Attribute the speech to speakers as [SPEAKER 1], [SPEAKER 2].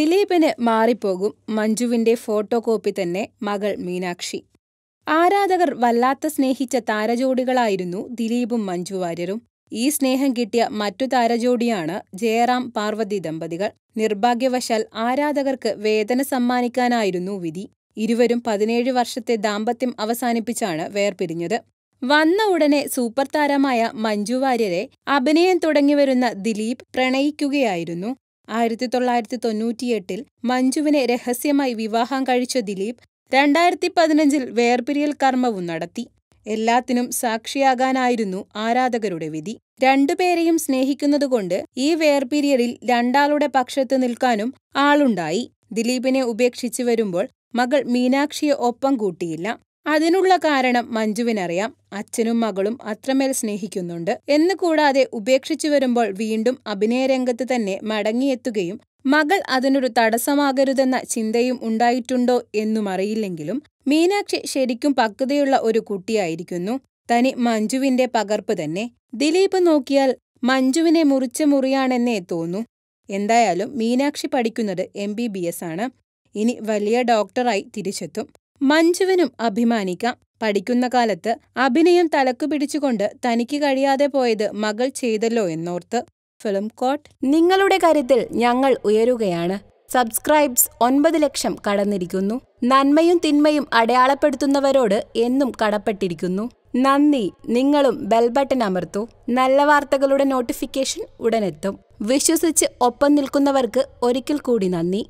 [SPEAKER 1] ദിലീപിന് മാറിപ്പോകും മഞ്ജുവിന്റെ ഫോട്ടോ കോപ്പി തന്നെ മകൾ മീനാക്ഷി ആരാധകർ വല്ലാത്ത സ്നേഹിച്ച താരജോഡികളായിരുന്നു ദിലീപും മഞ്ജു വാര്യരും ഈ സ്നേഹം കിട്ടിയ മറ്റു താരജോഡിയാണ് ജയറാം പാർവതി ദമ്പതികൾ നിർഭാഗ്യവശാൽ ആരാധകർക്ക് വേദന സമ്മാനിക്കാനായിരുന്നു വിധി ഇരുവരും പതിനേഴ് വർഷത്തെ ദാമ്പത്യം അവസാനിപ്പിച്ചാണ് വേർപിരിഞ്ഞത് വന്ന ഉടനെ സൂപ്പർ താരമായ മഞ്ജു വാര്യരെ അഭിനയം തുടങ്ങിവരുന്ന ദിലീപ് പ്രണയിക്കുകയായിരുന്നു ആയിരത്തി തൊള്ളായിരത്തി തൊണ്ണൂറ്റിയെട്ടിൽ മഞ്ജുവിനെ രഹസ്യമായി വിവാഹം കഴിച്ച ദിലീപ് രണ്ടായിരത്തി പതിനഞ്ചിൽ വേർപിരിയൽ കർമ്മവും നടത്തി എല്ലാത്തിനും സാക്ഷിയാകാനായിരുന്നു ആരാധകരുടെ വിധി രണ്ടുപേരെയും സ്നേഹിക്കുന്നതുകൊണ്ട് ഈ വേർപിരിയലിൽ രണ്ടാളുടെ പക്ഷത്ത് നിൽക്കാനും ആളുണ്ടായി ദിലീപിനെ ഉപേക്ഷിച്ചു വരുമ്പോൾ മകൾ മീനാക്ഷിയെ ഒപ്പം കൂട്ടിയില്ല അതിനുള്ള കാരണം മഞ്ജുവിനറിയാം അച്ഛനും മകളും അത്രമേൽ സ്നേഹിക്കുന്നുണ്ട് എന്ന് കൂടാതെ ഉപേക്ഷിച്ചു വരുമ്പോൾ വീണ്ടും അഭിനയരംഗത്ത് തന്നെ മടങ്ങിയെത്തുകയും മകൾ അതിനൊരു തടസ്സമാകരുതെന്ന ചിന്തയും ഉണ്ടായിട്ടുണ്ടോ എന്നും അറിയില്ലെങ്കിലും മീനാക്ഷി ശരിക്കും പക്വതയുള്ള ഒരു കുട്ടിയായിരിക്കുന്നു തനി മഞ്ജുവിന്റെ പകർപ്പ് തന്നെ ദിലീപ് നോക്കിയാൽ മഞ്ജുവിനെ മുറിച്ച മുറിയാണെന്നേ തോന്നു എന്തായാലും മീനാക്ഷി പഠിക്കുന്നത് എം ബി ബി എസ് ആണ് ഇനി വലിയ ഡോക്ടറായി തിരിച്ചെത്തും മഞ്ജുവിനും അഭിമാനിക്കാം പഠിക്കുന്ന കാലത്ത് അഭിനയം തലക്കു പിടിച്ചുകൊണ്ട് തനിക്ക് കഴിയാതെ പോയത് മകൾ ചെയ്തല്ലോ എന്നോർത്ത് ഫിലിം കോട്ട് നിങ്ങളുടെ കാര്യത്തിൽ ഞങ്ങൾ ഉയരുകയാണ് സബ്സ്ക്രൈബ്സ് ഒൻപത് ലക്ഷം കടന്നിരിക്കുന്നു നന്മയും തിന്മയും അടയാളപ്പെടുത്തുന്നവരോട് എന്നും കടപ്പെട്ടിരിക്കുന്നു നന്ദി നിങ്ങളും ബെൽ ബട്ടൺ അമർത്തു നല്ല വാർത്തകളുടെ നോട്ടിഫിക്കേഷൻ ഉടനെത്തും വിശ്വസിച്ച് ഒപ്പം നിൽക്കുന്നവർക്ക് ഒരിക്കൽ കൂടി നന്ദി